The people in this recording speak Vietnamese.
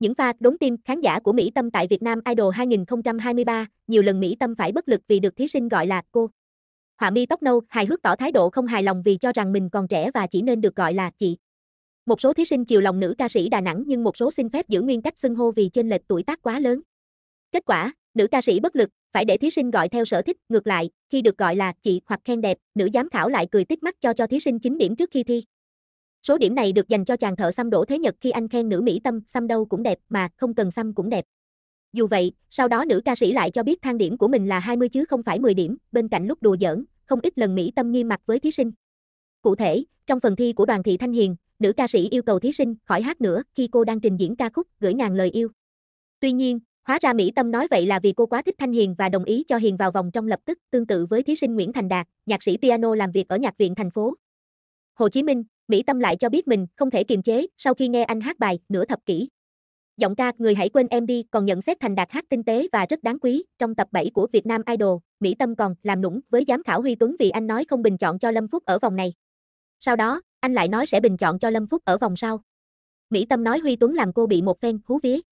Những pha đốn tim khán giả của Mỹ Tâm tại Việt Nam Idol 2023, nhiều lần Mỹ Tâm phải bất lực vì được thí sinh gọi là cô. Họa mi tóc nâu hài hước tỏ thái độ không hài lòng vì cho rằng mình còn trẻ và chỉ nên được gọi là chị. Một số thí sinh chiều lòng nữ ca sĩ Đà Nẵng nhưng một số xin phép giữ nguyên cách xưng hô vì chênh lệch tuổi tác quá lớn. Kết quả, nữ ca sĩ bất lực, phải để thí sinh gọi theo sở thích, ngược lại, khi được gọi là chị hoặc khen đẹp, nữ giám khảo lại cười tít mắt cho cho thí sinh 9 điểm trước khi thi. Số điểm này được dành cho chàng thợ xăm đổ Thế Nhật khi anh khen nữ Mỹ Tâm, xăm đâu cũng đẹp mà, không cần xăm cũng đẹp. Dù vậy, sau đó nữ ca sĩ lại cho biết thang điểm của mình là 20 chứ không phải 10 điểm, bên cạnh lúc đùa giỡn, không ít lần Mỹ Tâm nghiêm mặt với thí sinh. Cụ thể, trong phần thi của đoàn thị Thanh Hiền, nữ ca sĩ yêu cầu thí sinh khỏi hát nữa khi cô đang trình diễn ca khúc gửi ngàn lời yêu. Tuy nhiên, hóa ra Mỹ Tâm nói vậy là vì cô quá thích Thanh Hiền và đồng ý cho Hiền vào vòng trong lập tức, tương tự với thí sinh Nguyễn Thành Đạt, nhạc sĩ piano làm việc ở nhạc viện thành phố. Hồ Chí Minh, Mỹ Tâm lại cho biết mình không thể kiềm chế sau khi nghe anh hát bài nửa thập kỷ. Giọng ca Người hãy quên em đi còn nhận xét thành đạt hát tinh tế và rất đáng quý. Trong tập 7 của Việt Nam Idol, Mỹ Tâm còn làm nũng với giám khảo Huy Tuấn vì anh nói không bình chọn cho Lâm Phúc ở vòng này. Sau đó, anh lại nói sẽ bình chọn cho Lâm Phúc ở vòng sau. Mỹ Tâm nói Huy Tuấn làm cô bị một phen hú vía.